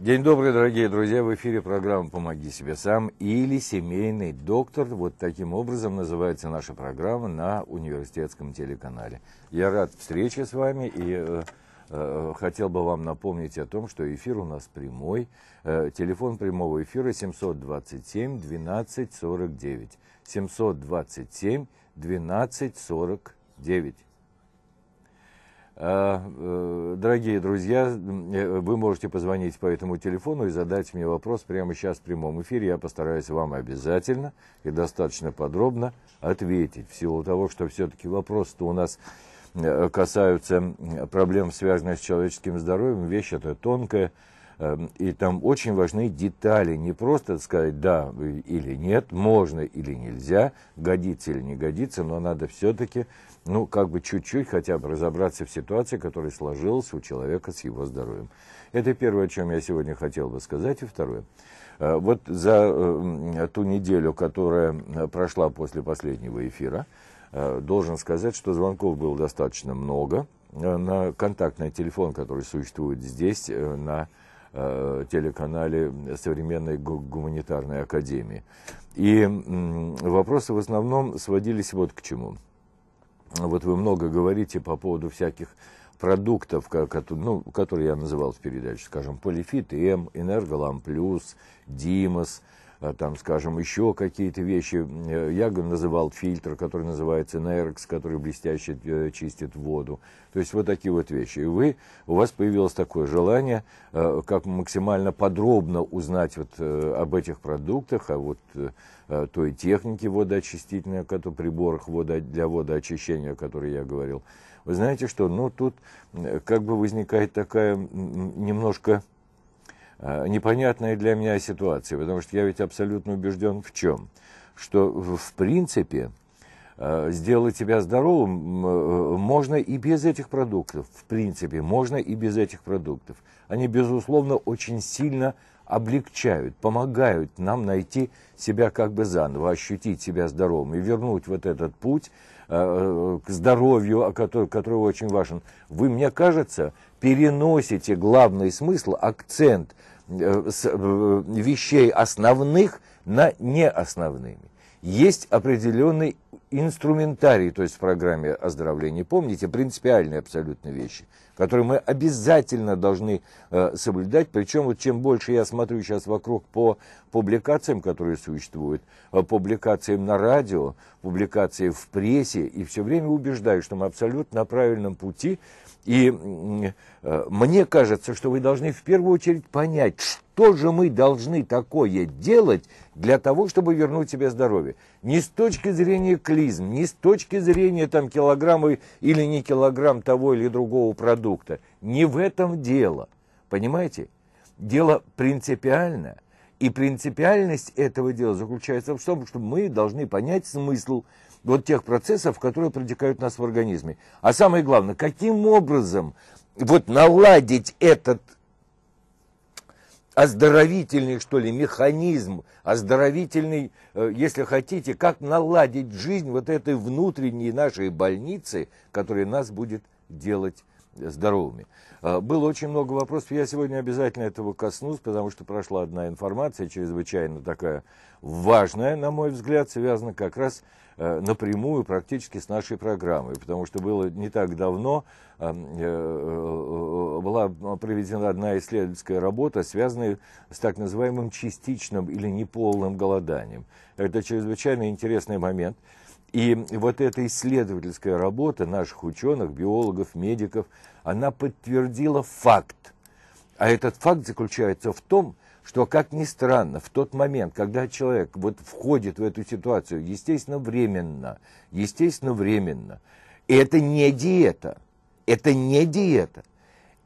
День добрый, дорогие друзья! В эфире программа «Помоги себе сам» или «Семейный доктор». Вот таким образом называется наша программа на университетском телеканале. Я рад встрече с вами и э, э, хотел бы вам напомнить о том, что эфир у нас прямой. Э, телефон прямого эфира 727 12 727 12 а, э, дорогие друзья, э, вы можете позвонить по этому телефону и задать мне вопрос прямо сейчас в прямом эфире. Я постараюсь вам обязательно и достаточно подробно ответить. В силу того, что все-таки вопросы, то у нас э, касаются проблем, связанных с человеческим здоровьем, вещь это тонкая, эм, и там очень важны детали, не просто сказать да или нет, можно или нельзя, годится или не годится, но надо все-таки ну, как бы чуть-чуть хотя бы разобраться в ситуации, которая сложилась у человека с его здоровьем. Это первое, о чем я сегодня хотел бы сказать. И второе. Э, вот за э, ту неделю, которая э, прошла после последнего эфира, должен сказать, что звонков было достаточно много. На контактный телефон, который существует здесь, на телеканале современной гуманитарной академии. И вопросы в основном сводились вот к чему – вот вы много говорите по поводу всяких продуктов, ну, которые я называл в передаче, скажем, Полифит М, Энерголам Плюс, Димас – а, там, скажем, еще какие-то вещи. Э, я называл фильтр, который называется Нейрекс, который блестяще э, чистит воду. То есть вот такие вот вещи. И вы, у вас появилось такое желание, э, как максимально подробно узнать вот об этих продуктах, о вот той технике водоочистительной, о приборах для водоочищения, о которой я говорил. Вы знаете что, ну тут как бы возникает такая немножко Э, непонятная для меня ситуация, потому что я ведь абсолютно убежден в чем? Что в принципе э, сделать себя здоровым э, можно и без этих продуктов. В принципе, можно и без этих продуктов. Они, безусловно, очень сильно облегчают, помогают нам найти себя как бы заново, ощутить себя здоровым и вернуть вот этот путь к здоровью, который, который очень важен. Вы, мне кажется, переносите главный смысл, акцент – Э, э, вещей основных на неосновными. Есть определенный инструментарий, то есть в программе оздоровления. Помните, принципиальные абсолютно вещи – которые мы обязательно должны э, соблюдать. Причем вот чем больше я смотрю сейчас вокруг по публикациям, которые существуют, э, публикациям на радио, публикациям в прессе, и все время убеждаю, что мы абсолютно на правильном пути. И э, мне кажется, что вы должны в первую очередь понять, что же мы должны такое делать для того, чтобы вернуть себе здоровье ни с точки зрения клизм, ни с точки зрения там килограмма или не килограмм того или другого продукта. Не в этом дело. Понимаете? Дело принципиальное. И принципиальность этого дела заключается в том, что мы должны понять смысл вот тех процессов, которые протекают у нас в организме. А самое главное, каким образом вот наладить этот оздоровительный, что ли, механизм, оздоровительный, э, если хотите, как наладить жизнь вот этой внутренней нашей больницы, которая нас будет делать здоровыми. А, было очень много вопросов. Я сегодня обязательно этого коснусь, потому что прошла одна информация, чрезвычайно такая важная, на мой взгляд, связана как раз э, напрямую практически с нашей программой, потому что было не так давно, э, э, была проведена одна исследовательская работа, связанная с так называемым частичным или неполным голоданием. Это чрезвычайно интересный момент. И вот эта исследовательская работа наших ученых, биологов, медиков, она подтвердила факт. А этот факт заключается в том, что, как ни странно, в тот момент, когда человек вот входит в эту ситуацию, естественно, временно, естественно, временно, это не диета, это не диета,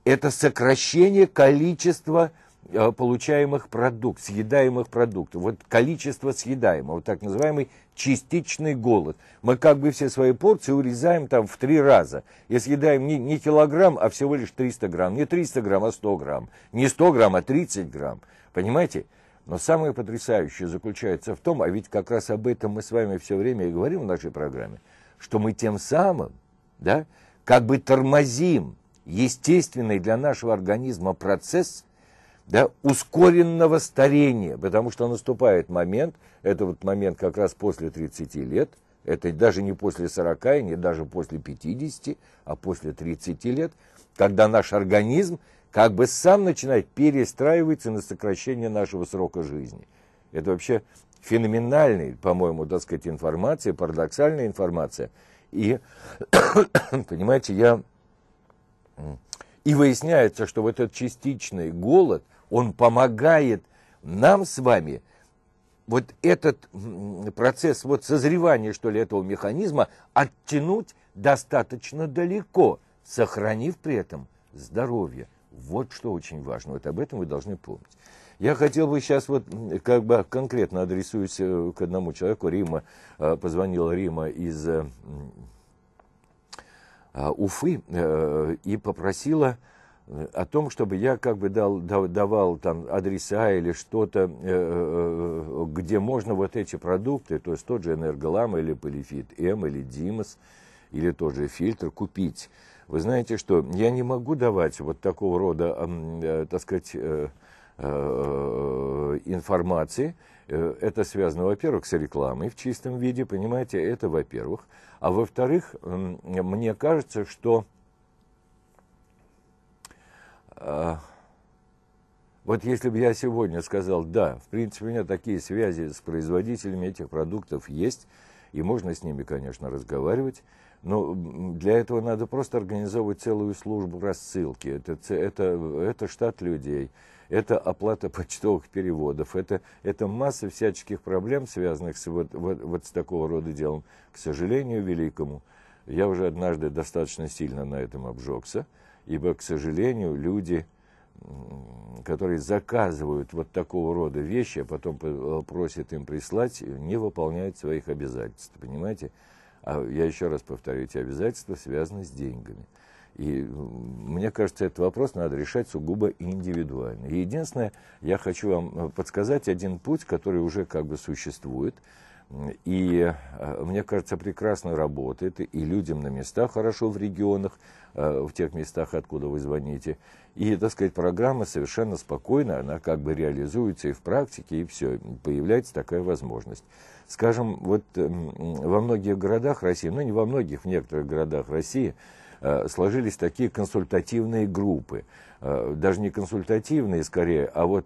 это сокращение количества Э, получаемых продуктов, съедаемых продуктов, вот количество съедаемого, так называемый частичный голод. Мы как бы все свои порции урезаем там в три раза. И съедаем не, не килограмм, а всего лишь 300 грамм. Не 300 грамм, а 100 грамм. Не 100 грамм, а 30 грамм. Понимаете? Но самое потрясающее заключается в том, а ведь как раз об этом мы с вами все время и говорим в нашей программе, что мы тем самым, да, как бы тормозим естественный для нашего организма процесс – да, ускоренного старения, потому что наступает момент, это вот момент как раз после 30 лет, это даже не после 40 и не даже после 50, а после 30 лет, когда наш организм как бы сам начинает перестраиваться на сокращение нашего срока жизни. Это вообще феноменальная, по-моему, так сказать, информация, парадоксальная информация. И, понимаете, я... И выясняется, что вот этот частичный голод, он помогает нам с вами. Вот этот процесс вот созревания, что ли, этого механизма оттянуть достаточно далеко, сохранив при этом здоровье. Вот что очень важно. Вот об этом вы должны помнить. Я хотел бы сейчас вот как бы конкретно адресуюсь э, к одному человеку. Рима, э, позвонила Рима из э, Уфы и попросила о том, чтобы я как бы дал, давал там адреса или что-то, э, э, э, где можно вот эти продукты, то есть тот же энерголам или полифит М или Димас, или тот же фильтр купить. Вы знаете что, я не могу давать вот такого рода, так сказать, информации. Это связано, во-первых, с рекламой в чистом виде, понимаете, это во-первых. А во-вторых, мне кажется, что а, вот если бы я сегодня сказал, да, в принципе, у меня такие связи с производителями этих продуктов есть, и можно с ними, конечно, разговаривать, но для этого надо просто организовывать целую службу рассылки. Это, это, это штат людей, это оплата почтовых переводов, это, это масса всяческих проблем, связанных с, вот, вот, вот с такого рода делом. К сожалению великому, я уже однажды достаточно сильно на этом обжегся – Ибо, к сожалению, люди, которые заказывают вот такого рода вещи, а потом э, просят им прислать, не выполняют своих обязательств. Понимаете? А я еще раз повторю, эти обязательства связаны с деньгами. И мне кажется, этот вопрос надо решать сугубо индивидуально. И единственное, я хочу вам э, подсказать один путь, который уже как бы существует. И, э, мне кажется, прекрасно работает, и людям на местах хорошо в регионах, Э, в тех местах, откуда вы звоните. И, так сказать, программа совершенно спокойно, она как бы реализуется и в практике, и все, появляется такая возможность. Скажем, вот э, во многих городах России, ну не во многих, в некоторых городах России, э, сложились такие консультативные группы. Э, даже не консультативные скорее, а вот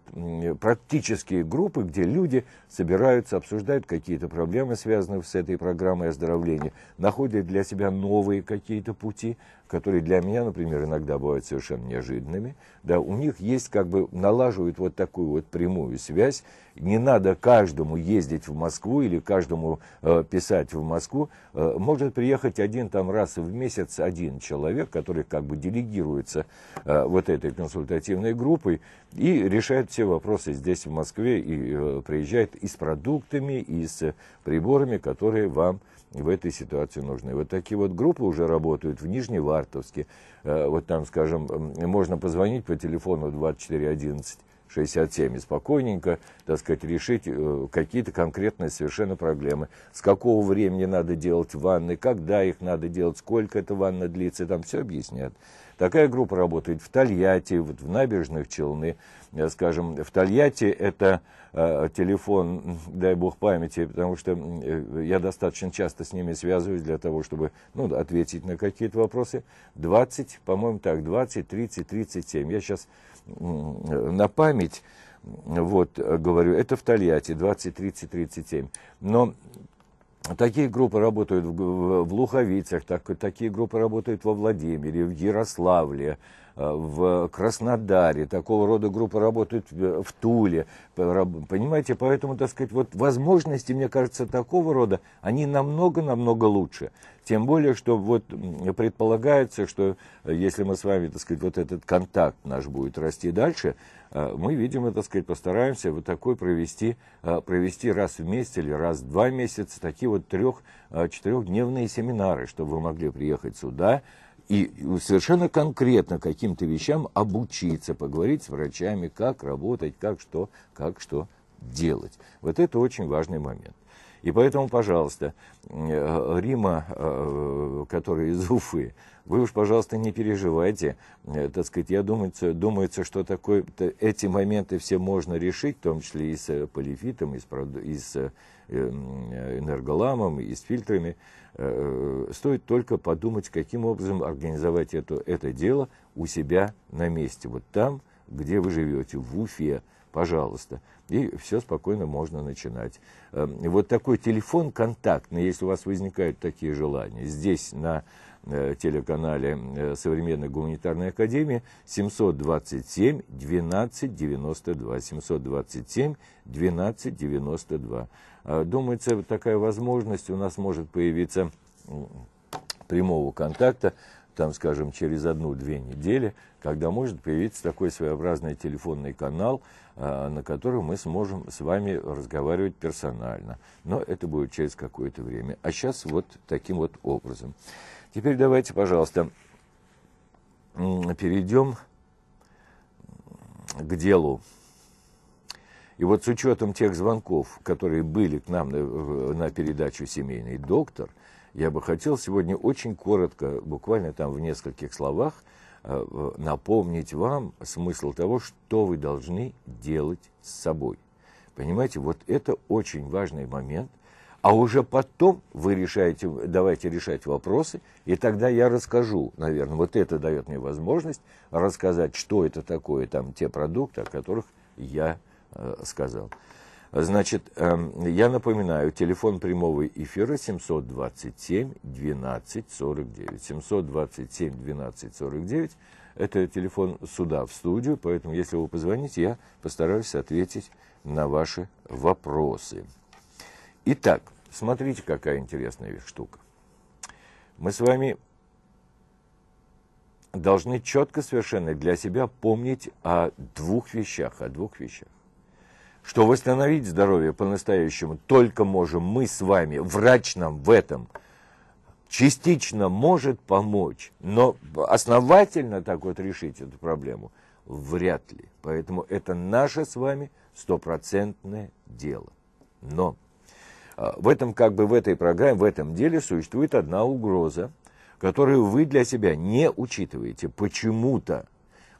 практические группы, где люди собираются, обсуждают какие-то проблемы, связанные с этой программой оздоровления, находят для себя новые какие-то пути, которые для меня, например, иногда бывают совершенно неожиданными. Да, у них есть как бы налаживают вот такую вот прямую связь. Не надо каждому ездить в Москву или каждому э, писать в Москву. Э, может приехать один там раз в месяц один человек, который как бы делегируется э, вот этой этой консультативной группой и решает все вопросы здесь, в Москве, и э, приезжает и с продуктами, и с приборами, которые вам в этой ситуации нужны. Вот такие вот группы уже работают в Нижневартовске. Э, вот там, скажем, можно позвонить по телефону 2411 67 и спокойненько, так сказать, решить э, какие-то конкретные совершенно проблемы. С какого времени надо делать ванны, когда их надо делать, сколько эта ванна длится, там все объяснят. Такая группа работает в Тольятти, вот в набережных Челны. Э, скажем, в Тольятти это э, телефон, дай бог памяти, потому что э, я достаточно часто с ними связываюсь для того, чтобы ну, ответить на какие-то вопросы. 20, по-моему, так, 20, 30, 37. Я сейчас на память вот э, говорю, это в Тольятти 20, 30, 37. Но Такие группы работают в, в, в Луховицах, так, такие группы работают во Владимире, в Ярославле, э, в Краснодаре, такого рода группы работают в Туле, понимаете, поэтому, так сказать, вот возможности, мне кажется, такого рода, они намного-намного лучше. Тем более, что вот предполагается, что э, если мы с вами, так сказать, вот этот контакт наш будет расти дальше, Э, мы, видим это, сказать, постараемся вот такой провести, э, провести раз в месяц или раз в два месяца такие вот трех, э, четырехдневные семинары, чтобы вы могли приехать сюда и совершенно конкретно каким-то вещам обучиться, поговорить с врачами, как работать, как что, как что делать. Вот это очень важный момент. И поэтому, пожалуйста, Рима, который из Уфы, вы уж, пожалуйста, не переживайте. Э, так сказать, я думаю, э, думается, что такой, эти моменты все можно решить, в том числе и с э, полифитом, и с, и с эм, энерголамом, и с фильтрами. Стоит только подумать, каким образом организовать это, это дело у себя на месте. Вот там, где вы живете, в Уфе, пожалуйста. И все спокойно можно начинать. Эм, вот такой телефон контактный, если у вас возникают такие желания, здесь на Э, телеканале э, Современной гуманитарной академии 727 12 92. 727 12 92. Думается, такая возможность у нас может появиться прямого контакта, там, скажем, через одну-две недели, когда может появиться такой своеобразный телефонный канал, а, на котором мы сможем с вами разговаривать персонально. Но это будет через какое-то время. А сейчас вот таким вот образом. Теперь давайте, пожалуйста, перейдем к делу. И вот с учетом тех звонков, которые были к нам на, на передачу «Семейный доктор», я бы хотел сегодня очень коротко, буквально там в нескольких словах, э, напомнить вам смысл того, что вы должны делать с собой. Понимаете, вот это очень важный момент – а уже потом вы решаете, давайте решать вопросы, и тогда я расскажу, наверное, вот это дает мне возможность рассказать, что это такое, там, те продукты, о которых я э, сказал. Значит, э, я напоминаю, телефон прямого эфира 727 12 49. 727 12 49 – это телефон суда в студию, поэтому если вы позвоните, я постараюсь ответить на ваши вопросы. Итак, Смотрите, какая интересная штука. Мы с вами должны четко совершенно для себя помнить о двух вещах, о двух вещах. Что восстановить здоровье по-настоящему только можем мы с вами, врач нам в этом частично может помочь, но основательно так вот решить эту проблему вряд ли. Поэтому это наше с вами стопроцентное дело. Но а, в этом, как бы в этой программе, в этом деле существует одна угроза, которую вы для себя не учитываете почему-то.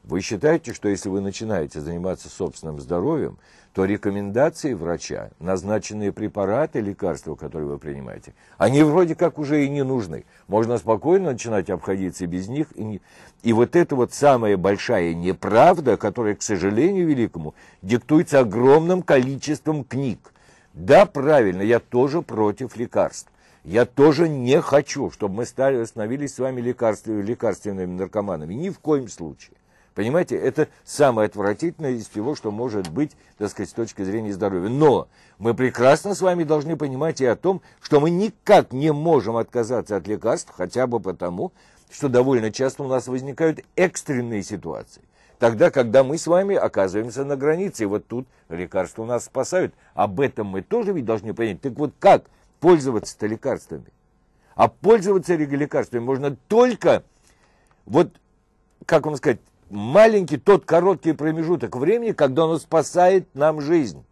Вы считаете, что если вы начинаете заниматься собственным здоровьем, то рекомендации врача, назначенные препараты, лекарства, которые вы принимаете, они вроде как уже и не нужны. Можно спокойно начинать обходиться без них. И, не... и вот это вот самая большая неправда, которая, к сожалению великому, диктуется огромным количеством книг. Да, правильно, я тоже против лекарств. Я тоже не хочу, чтобы мы стали, становились с вами лекарств, лекарственными наркоманами. Ни в коем случае. Понимаете, это самое отвратительное из всего, что может быть, так сказать, с точки зрения здоровья. Но мы прекрасно с вами должны понимать и о том, что мы никак не можем отказаться от лекарств, хотя бы потому, что довольно часто у нас возникают экстренные ситуации тогда, когда мы с вами оказываемся на границе. И вот тут лекарства нас спасают. Об этом мы тоже ведь должны понять. Так вот как пользоваться-то лекарствами? А пользоваться лекарствами можно только, вот, как вам сказать, маленький тот короткий промежуток времени, когда оно спасает нам жизнь.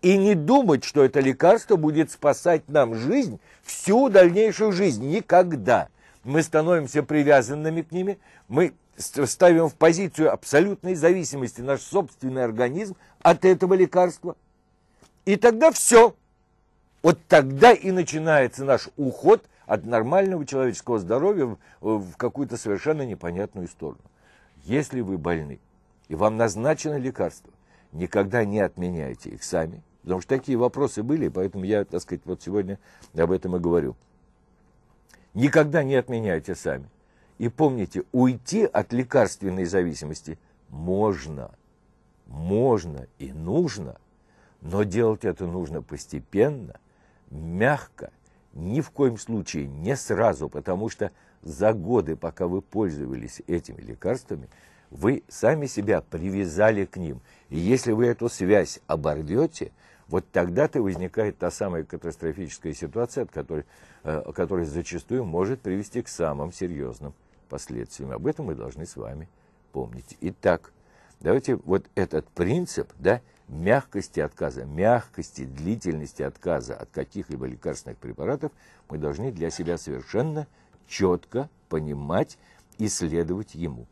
И не думать, что это лекарство будет спасать нам жизнь, всю дальнейшую жизнь. Никогда. Мы становимся привязанными к ними, мы ставим в позицию абсолютной зависимости наш собственный организм от этого лекарства. И тогда все. Вот тогда и начинается наш уход от нормального человеческого здоровья в какую-то совершенно непонятную сторону. Если вы больны и вам назначено лекарство, никогда не отменяйте их сами, потому что такие вопросы были, поэтому я, так сказать, вот сегодня об этом и говорю. Никогда не отменяйте сами. И помните, уйти от лекарственной зависимости можно, можно и нужно, но делать это нужно постепенно, мягко, ни в коем случае не сразу, потому что за годы, пока вы пользовались этими лекарствами, вы сами себя привязали к ним. И если вы эту связь оборвете, вот тогда-то возникает та самая катастрофическая ситуация, от которой, э, которая зачастую может привести к самым серьезным последствиями. Об этом мы должны с вами помнить. Итак, давайте вот этот принцип, да, мягкости отказа, мягкости, длительности отказа от каких-либо лекарственных препаратов мы должны для себя совершенно четко понимать и следовать ему.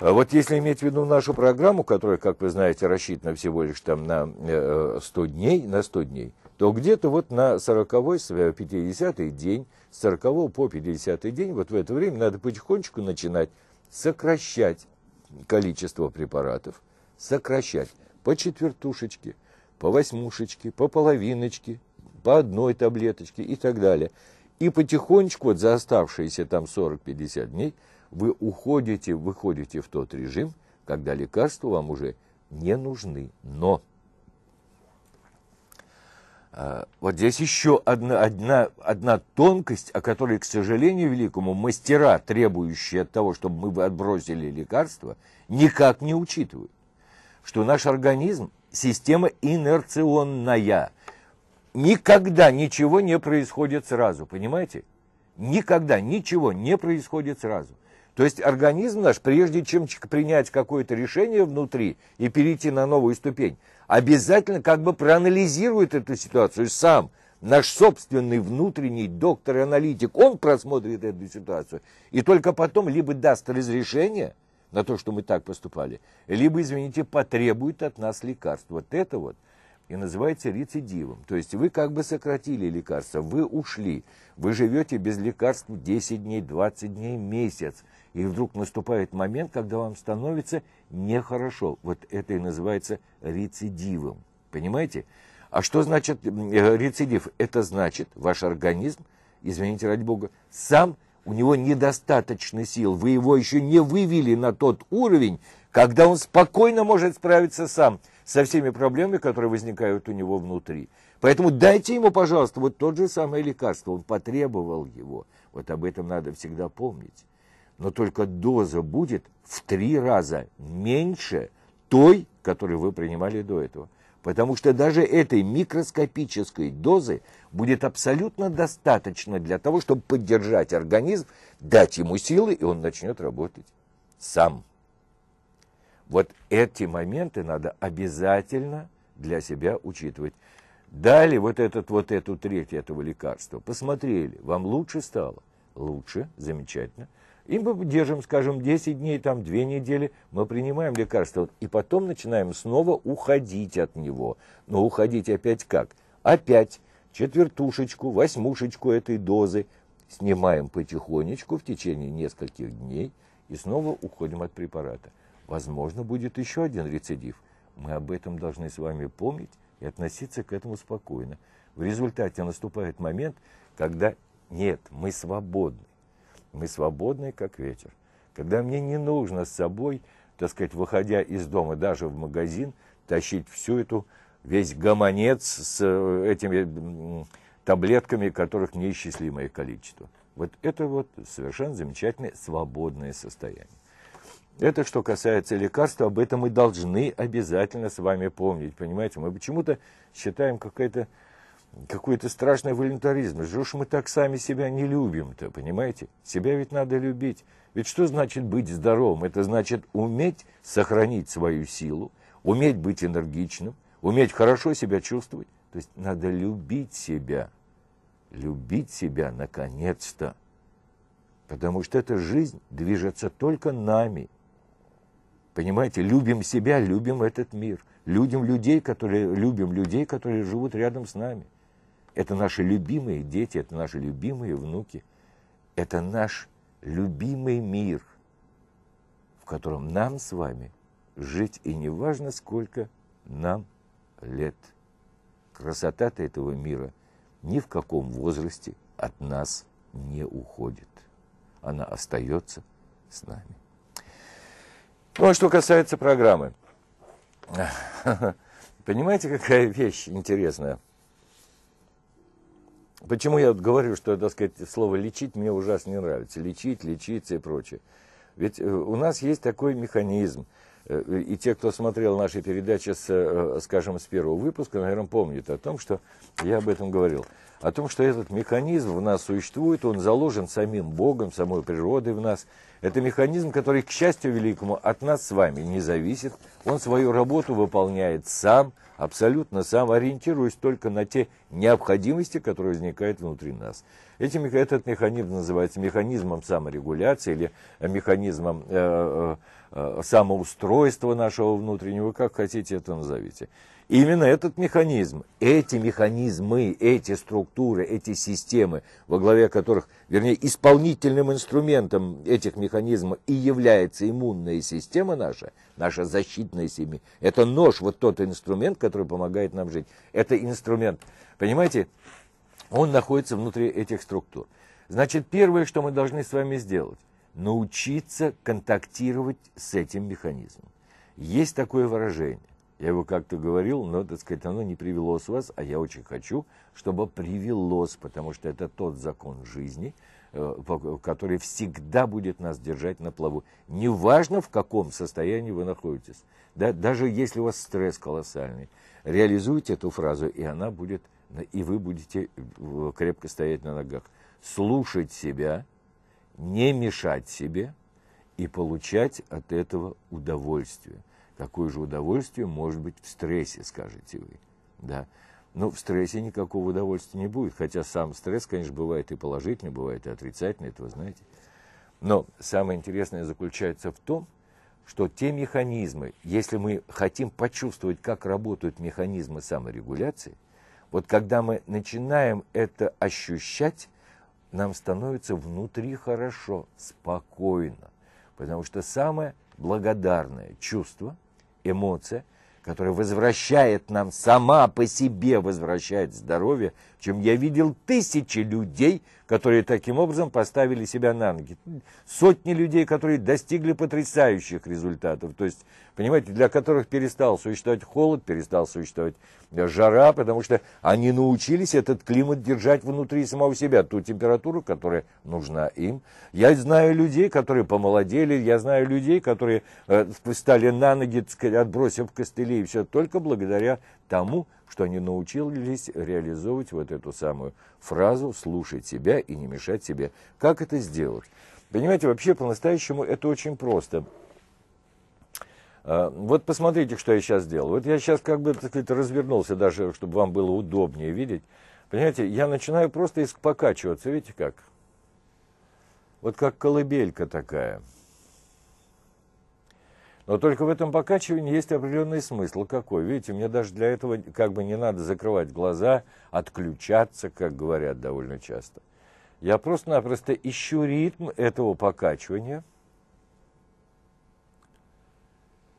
А вот если иметь в виду нашу программу, которая, как вы знаете, рассчитана всего лишь там на 100 э, э, дней, на 100 дней – то где-то вот на 40-й, 50-й день, с 40 по 50 день, вот в это время надо потихонечку начинать сокращать количество препаратов, сокращать по четвертушечке, по восьмушечке, по половиночке, по одной таблеточке и так далее. И потихонечку вот за оставшиеся там 40-50 дней вы уходите, выходите в тот режим, когда лекарства вам уже не нужны. Но а, вот здесь еще одна, одна, одна тонкость, о которой, к сожалению великому, мастера, требующие от того, чтобы мы отбросили лекарства, никак не учитывают. Что наш организм – система инерционная. Никогда ничего не происходит сразу, понимаете? Никогда ничего не происходит сразу. То есть организм наш, прежде чем принять какое-то решение внутри и перейти на новую ступень, обязательно как бы проанализирует эту ситуацию сам. Наш собственный внутренний доктор и аналитик, он просмотрит эту ситуацию и только потом либо даст разрешение на то, что мы так поступали, либо, извините, потребует от нас лекарств. Вот это вот и называется рецидивом. То есть вы как бы сократили лекарства, вы ушли, вы живете без лекарств 10 дней, 20 дней, месяц. И вдруг наступает момент, когда вам становится нехорошо. Вот это и называется рецидивом. Понимаете? А что значит э, рецидив? Это значит, ваш организм, извините ради бога, сам у него недостаточно сил. Вы его еще не вывели на тот уровень, когда он спокойно может справиться сам со всеми проблемами, которые возникают у него внутри. Поэтому дайте ему, пожалуйста, вот тот же самое лекарство. Он потребовал его. Вот об этом надо всегда помнить но только доза будет в три раза меньше той, которую вы принимали до этого. Потому что даже этой микроскопической дозы будет абсолютно достаточно для того, чтобы поддержать организм, дать ему силы, и он начнет работать сам. Вот эти моменты надо обязательно для себя учитывать. Дали вот, этот, вот эту треть этого лекарства, посмотрели, вам лучше стало? Лучше, замечательно. И мы держим, скажем, 10 дней, там 2 недели, мы принимаем лекарство, и потом начинаем снова уходить от него. Но уходить опять как? Опять четвертушечку, восьмушечку этой дозы снимаем потихонечку в течение нескольких дней и снова уходим от препарата. Возможно, будет еще один рецидив. Мы об этом должны с вами помнить и относиться к этому спокойно. В результате наступает момент, когда нет, мы свободны. Мы свободны, как ветер. Когда мне не нужно с собой, так сказать, выходя из дома даже в магазин, тащить всю эту, весь гомонец с э, этими таблетками, которых неисчислимое количество. Вот это вот совершенно замечательное свободное состояние. Это что касается лекарств, об этом мы должны обязательно с вами помнить, понимаете? Мы почему-то считаем какая-то какой-то страшный волюнтаризм. Же уж мы так сами себя не любим-то, понимаете? Себя ведь надо любить. Ведь что значит быть здоровым? Это значит уметь сохранить свою силу, уметь быть энергичным, уметь хорошо себя чувствовать. То есть надо любить себя. Любить себя наконец-то. Потому что эта жизнь движется только нами. Понимаете, любим себя, любим этот мир. Любим людей, которые, любим людей, которые живут рядом с нами. Это наши любимые дети, это наши любимые внуки, это наш любимый мир, в котором нам с вами жить, и неважно, сколько нам лет. Красота-то этого мира ни в каком возрасте от нас не уходит. Она остается с нами. Ну, а что касается программы. Понимаете, какая вещь интересная? Почему я говорю, что, так сказать, слово «лечить» мне ужасно не нравится. Лечить, лечиться и прочее. Ведь э, у нас есть такой механизм – Э, и те, кто смотрел наши передачи, с, э, скажем, с первого выпуска, наверное, помнят о том, что я об этом говорил. О том, что этот механизм в нас существует, он заложен самим Богом, самой природой в нас. Это механизм, который, к счастью великому, от нас с вами не зависит. Он свою работу выполняет сам, абсолютно сам, ориентируясь только на те необходимости, которые возникают внутри нас. Эти, этот механизм называется механизмом саморегуляции или механизмом... Э, э Э, самоустройства нашего внутреннего, как хотите это назовите. Именно этот механизм, эти механизмы, эти структуры, эти системы, во главе которых, вернее, исполнительным инструментом этих механизмов и является иммунная система наша, наша защитная семья, это нож, вот тот инструмент, который помогает нам жить. Это инструмент, понимаете, он находится внутри этих структур. Значит, первое, что мы должны с вами сделать – научиться контактировать с этим механизмом. Есть такое выражение. Я его как-то говорил, но, так сказать, оно не привело с вас, а я очень хочу, чтобы привелось, потому что это тот закон жизни, э, который всегда будет нас держать на плаву. Неважно, в каком состоянии вы находитесь. Да, даже если у вас стресс колоссальный, реализуйте эту фразу, и она будет, и вы будете э, крепко стоять на ногах. Слушать себя – не мешать себе и получать от этого удовольствие. Какое же удовольствие может быть в стрессе, скажете вы. Да? Но ну, в стрессе никакого удовольствия не будет, хотя сам стресс, конечно, бывает и положительный, бывает и отрицательный, это вы знаете. Но самое интересное заключается в том, что те механизмы, если мы хотим почувствовать, как работают механизмы саморегуляции, вот когда мы начинаем это ощущать, нам становится внутри хорошо, спокойно. Потому что самое благодарное чувство, эмоция, которая возвращает нам, сама по себе возвращает здоровье, чем я видел тысячи людей, которые таким образом поставили себя на ноги. Сотни людей, которые достигли потрясающих результатов. То есть, понимаете, для которых перестал существовать холод, перестал существовать э, жара, потому что они научились этот климат держать внутри самого себя, ту температуру, которая нужна им. Я знаю людей, которые помолодели, я знаю людей, которые э, стали на ноги, сказать, отбросив костыли и все, только благодаря тому, что они научились реализовывать вот эту самую фразу «слушать себя и не мешать себе». Как это сделать? Понимаете, вообще по-настоящему это очень просто. А, вот посмотрите, что я сейчас делал Вот я сейчас как бы, так сказать, развернулся даже, чтобы вам было удобнее видеть. Понимаете, я начинаю просто покачиваться, видите как? Вот как колыбелька такая – но только в этом покачивании есть определенный смысл. Какой? Видите, мне даже для этого как бы не надо закрывать глаза, отключаться, как говорят довольно часто. Я просто-напросто ищу ритм этого покачивания.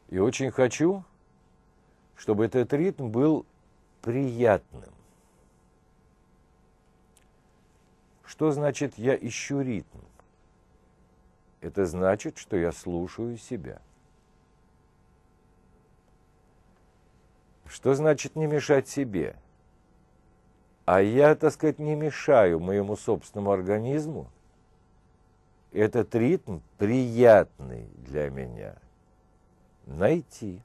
И очень хочу, чтобы этот ритм был приятным. Что значит «я ищу ритм»? Это значит, что я слушаю себя – Что значит не мешать себе? А я, так сказать, не мешаю моему собственному организму. Этот ритм приятный для меня. Найти.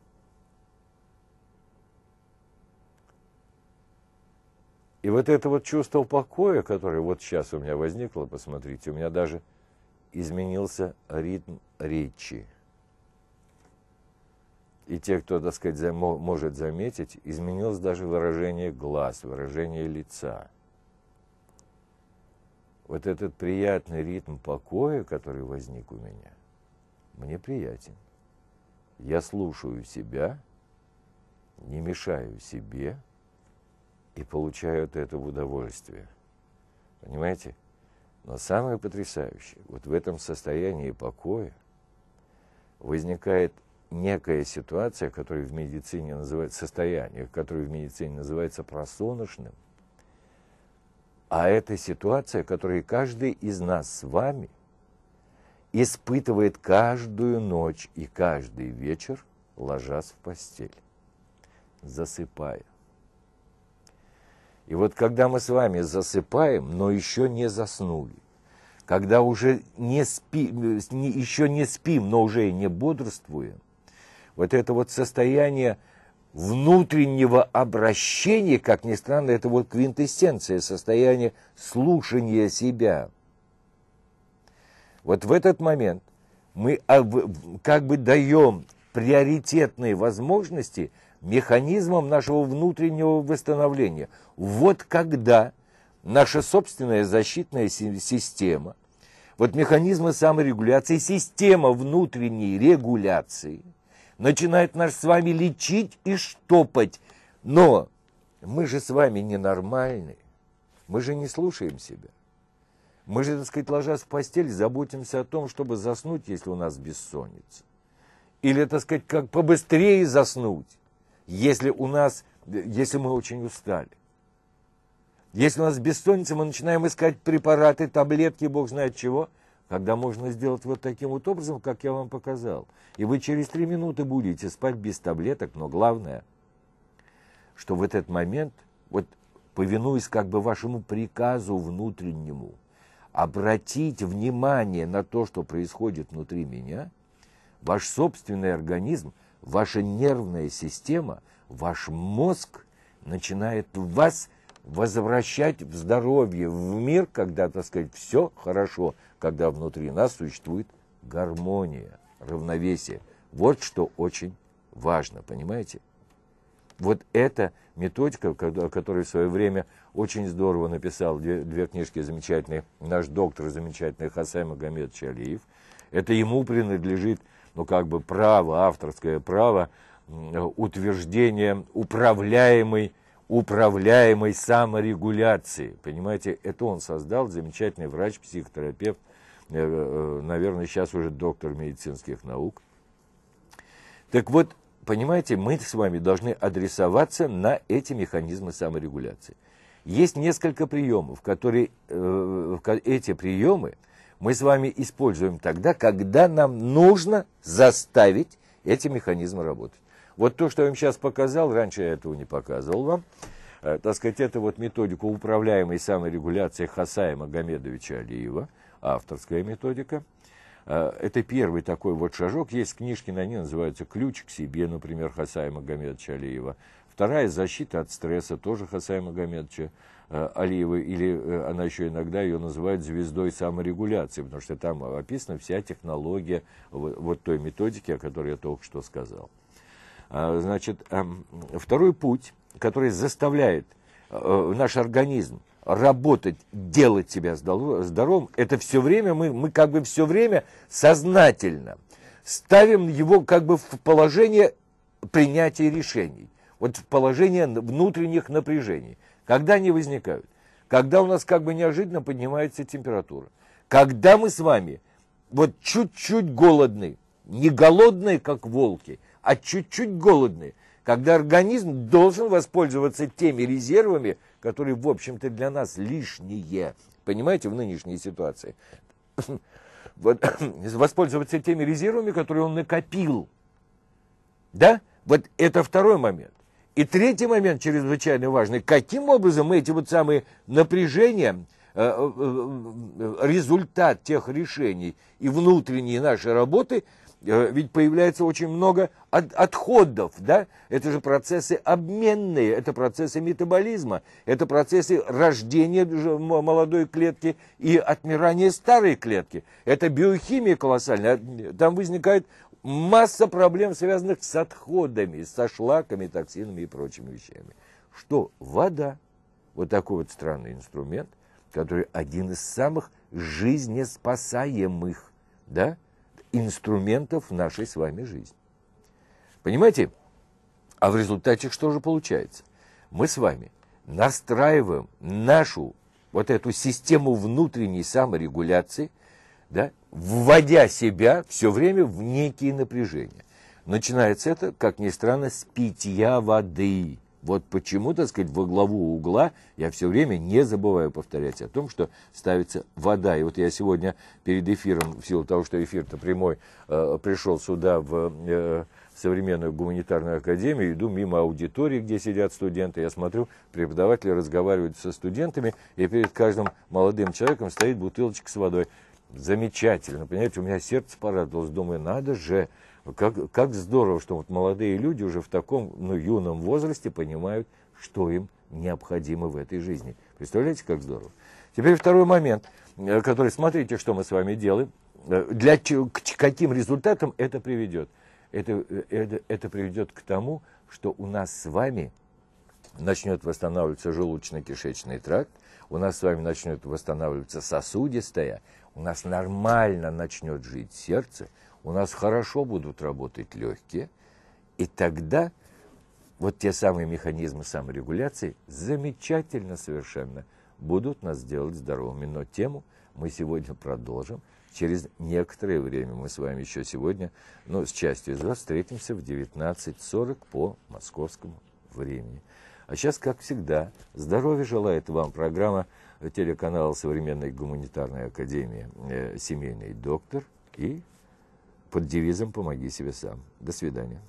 И вот это вот чувство покоя, которое вот сейчас у меня возникло, посмотрите, у меня даже изменился ритм речи. И те, кто, так сказать, зам, может заметить, изменилось даже выражение глаз, выражение лица. Вот этот приятный ритм покоя, который возник у меня, мне приятен. Я слушаю себя, не мешаю себе и получаю от этого удовольствие. Понимаете? Но самое потрясающее, вот в этом состоянии покоя возникает некая ситуация, которая в медицине называется состояние, которое в медицине называется просоночным, а это ситуация, которую каждый из нас с вами испытывает каждую ночь и каждый вечер, ложась в постель, засыпая. И вот когда мы с вами засыпаем, но еще не заснули, когда уже не спи, э, не еще не спим, но уже и не бодрствуем – вот это вот состояние внутреннего обращения, как ни странно, это вот квинтэссенция, состояние слушания себя. Вот в этот момент мы а, как бы даем приоритетные возможности механизмам нашего внутреннего восстановления. Вот когда наша собственная защитная система, вот механизмы саморегуляции, система внутренней регуляции – начинает нас с вами лечить и штопать. Но мы же с вами ненормальны, мы же не слушаем себя. Мы же, так сказать, ложась в постель, заботимся о том, чтобы заснуть, если у нас бессонница. Или, так сказать, как побыстрее заснуть, если у нас, если мы очень устали. Если у нас бессонница, мы начинаем искать препараты, таблетки, бог знает чего – когда можно сделать вот таким вот образом, как я вам показал. И вы через три минуты будете спать без таблеток, но главное, что в этот момент, вот повинуясь как бы вашему приказу внутреннему, обратить внимание на то, что происходит внутри меня, ваш собственный организм, ваша нервная система, ваш мозг начинает вас возвращать в здоровье, в мир, когда, так сказать, все хорошо, когда внутри нас существует гармония, равновесие. Вот что очень важно, понимаете? Вот эта методика, о которой в свое время очень здорово написал две, две книжки замечательные, наш доктор замечательный Хасай Магомедович Алиев, это ему принадлежит, ну, как бы право, авторское право, утверждение управляемой управляемой саморегуляции. Понимаете, это он создал, замечательный врач, психотерапевт, э, э, наверное, сейчас уже доктор медицинских наук. Так вот, понимаете, мы с вами должны адресоваться на эти механизмы саморегуляции. Есть несколько приемов, которые э, эти приемы мы с вами используем тогда, когда нам нужно заставить эти механизмы работать. Вот то, что я вам сейчас показал, раньше я этого не показывал вам, э, так сказать, это вот методика управляемой саморегуляции Хасая Магомедовича Алиева, авторская методика. Э, это первый такой вот шажок. Есть книжки, на ней называются «Ключ к себе», например, Хасая Магомедовича Алиева. Вторая «Защита от стресса» тоже Хасая Магомедовича э, Алиева, или она еще иногда ее называют звездой саморегуляции, потому что там описана вся технология вот той методики, о которой я только что сказал. А, значит, эм, второй путь, который заставляет э, наш организм работать, делать себя здоровым, это все время, мы, мы как бы все время сознательно ставим его как бы в положение принятия решений, вот в положение внутренних напряжений, когда они возникают, когда у нас как бы неожиданно поднимается температура, когда мы с вами вот чуть-чуть голодны, не голодные, как волки – а чуть-чуть голодны, когда организм должен воспользоваться теми резервами, которые, в общем-то, для нас лишние. Понимаете, в нынешней ситуации. Вот, воспользоваться теми резервами, которые он накопил. Да? Вот это второй момент. И третий момент чрезвычайно важный. Каким образом мы эти вот самые напряжения, э, э, э, результат тех решений и внутренней нашей работы – Э, ведь появляется очень много от, отходов, да? Это же процессы обменные, это процессы метаболизма, это процессы рождения молодой клетки и отмирания старой клетки. Это биохимия колоссальная, а, там возникает масса проблем, связанных с отходами, со шлаками, токсинами и прочими вещами. Что вода, вот такой вот странный инструмент, который один из самых жизнеспасаемых, да? инструментов нашей с вами жизни. Понимаете? А в результате что же получается? Мы с вами настраиваем нашу вот эту систему внутренней саморегуляции, да, вводя себя все время в некие напряжения. Начинается это, как ни странно, с питья воды. Вот почему, так сказать, во главу угла я все время не забываю повторять о том, что ставится вода. И вот я сегодня перед эфиром, в силу того, что эфир-то прямой, э, пришел сюда в э, современную гуманитарную академию, иду мимо аудитории, где сидят студенты, я смотрю, преподаватели разговаривают со студентами, и перед каждым молодым человеком стоит бутылочка с водой. Замечательно, понимаете, у меня сердце порадовалось, думаю, надо же, как, как здорово, что вот молодые люди уже в таком ну, юном возрасте понимают, что им необходимо в этой жизни. Представляете, как здорово? Теперь второй момент, э, который, смотрите, что мы с вами делаем, э, для, к каким результатам это приведет. Это, э, это, это приведет к тому, что у нас с вами начнет восстанавливаться желудочно-кишечный тракт, у нас с вами начнет восстанавливаться сосудистая, у нас нормально начнет жить сердце, у нас хорошо будут работать легкие, и тогда вот те самые механизмы саморегуляции замечательно совершенно будут нас делать здоровыми. Но тему мы сегодня продолжим. Через некоторое время мы с вами еще сегодня, ну, с частью из вас встретимся в 19.40 по московскому времени. А сейчас, как всегда, здоровья желает вам программа телеканала Современной гуманитарной академии э, «Семейный доктор» и под девизом «Помоги себе сам». До свидания.